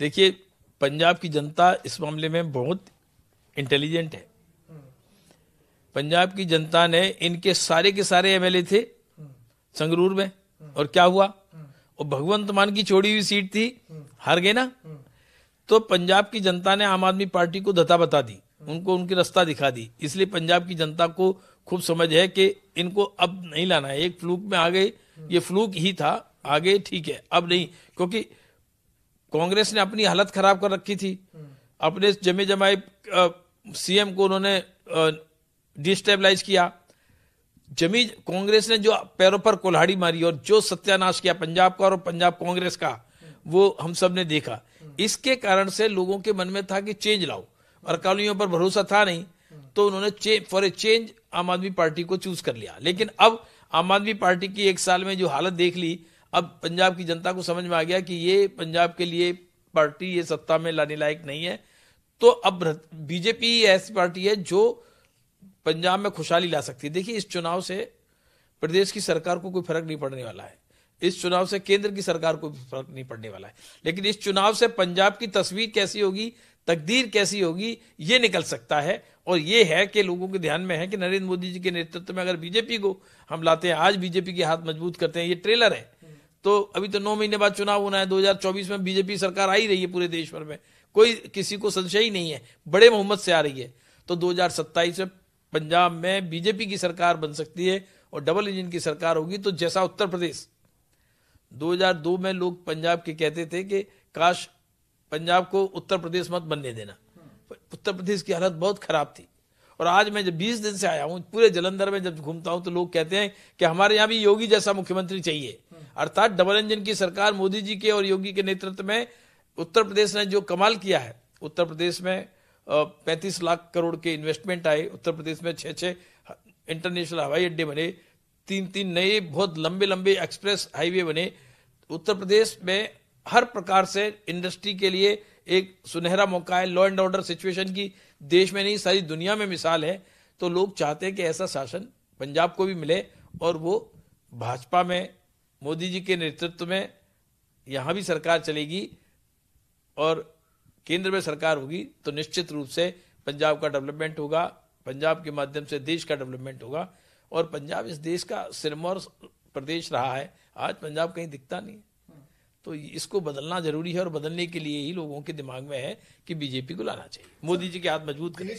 देखिए पंजाब की जनता इस मामले में बहुत इंटेलिजेंट है पंजाब की जनता ने इनके सारे के सारे एमएलए थे संगरूर में और क्या हुआ वो भगवंत मान की छोड़ी हुई सीट थी हार गए ना तो पंजाब की जनता ने आम आदमी पार्टी को धता बता दी उनको उनकी रास्ता दिखा दी इसलिए पंजाब की जनता को खूब समझ है कि इनको अब नहीं लाना है एक फ्लूक में आ गए ये फ्लूक ही था आगे ठीक है अब नहीं क्योंकि कांग्रेस ने अपनी हालत खराब कर रखी थी अपने जमे जमाए सीएम को उन्होंने डिस्टेबलाइज किया जमी कांग्रेस ने जो पैरों पर कुल्हाड़ी मारी और जो सत्यानाश किया पंजाब का और पंजाब कांग्रेस का वो हम सब ने देखा इसके कारण से लोगों के मन में था कि चेंज लाओ और अकालियों पर भरोसा था नहीं तो उन्होंने फॉर ए चेंज आम आदमी पार्टी को चूज कर लिया लेकिन अब आम आदमी पार्टी की एक साल में जो हालत देख ली अब पंजाब की जनता को समझ में आ गया कि ये पंजाब के लिए पार्टी ये सत्ता में लाने लायक नहीं है तो अब बीजेपी ऐसी पार्टी है जो पंजाब में खुशहाली ला सकती है देखिए इस चुनाव से प्रदेश की सरकार को कोई फर्क नहीं पड़ने वाला है इस चुनाव से केंद्र की सरकार को फर्क नहीं पड़ने वाला है लेकिन इस चुनाव से पंजाब की तस्वीर कैसी होगी तकदीर कैसी होगी ये निकल सकता है और ये है कि लोगों के ध्यान में है कि नरेंद्र मोदी जी के नेतृत्व में अगर बीजेपी को हम लाते हैं आज बीजेपी के हाथ मजबूत करते हैं ये ट्रेलर है तो अभी तो नौ महीने बाद चुनाव होना है 2024 में बीजेपी सरकार आ ही रही है पूरे देश भर में कोई किसी को संशय ही नहीं है बड़े मोहम्मद से आ रही है तो दो में पंजाब में बीजेपी की सरकार बन सकती है और डबल इंजन की सरकार होगी तो जैसा उत्तर प्रदेश 2002 में लोग पंजाब के कहते थे कि काश पंजाब को उत्तर प्रदेश मत बनने देना उत्तर प्रदेश की हालत बहुत खराब थी और आज मैं जब बीस दिन से आया हूँ पूरे जलंधर में जब घूमता हूँ तो लोग कहते हैं कि हमारे यहाँ भी योगी जैसा मुख्यमंत्री चाहिए अर्थात डबल इंजन की सरकार मोदी जी के और योगी के नेतृत्व में उत्तर प्रदेश ने जो कमाल किया है उत्तर प्रदेश में पैंतीस लाख करोड़ के इन्वेस्टमेंट आए उत्तर प्रदेश में छह छह इंटरनेशनल हवाई अड्डे बने तीन तीन नए बहुत लंबे लंबे एक्सप्रेस हाईवे बने उत्तर प्रदेश में हर प्रकार से इंडस्ट्री के लिए एक सुनहरा मौका है लॉ एंड ऑर्डर सिचुएशन की देश में नहीं सारी दुनिया में मिसाल है तो लोग चाहते हैं कि ऐसा शासन पंजाब को भी मिले और वो भाजपा में मोदी जी के नेतृत्व में यहाँ भी सरकार चलेगी और केंद्र में सरकार होगी तो निश्चित रूप से पंजाब का डेवलपमेंट होगा पंजाब के माध्यम से देश का डेवलपमेंट होगा और पंजाब इस देश का सिरमौर प्रदेश रहा है आज पंजाब कहीं दिखता नहीं तो इसको बदलना जरूरी है और बदलने के लिए ही लोगों के दिमाग में है कि बीजेपी को लाना चाहिए मोदी जी के हाथ मजबूत करें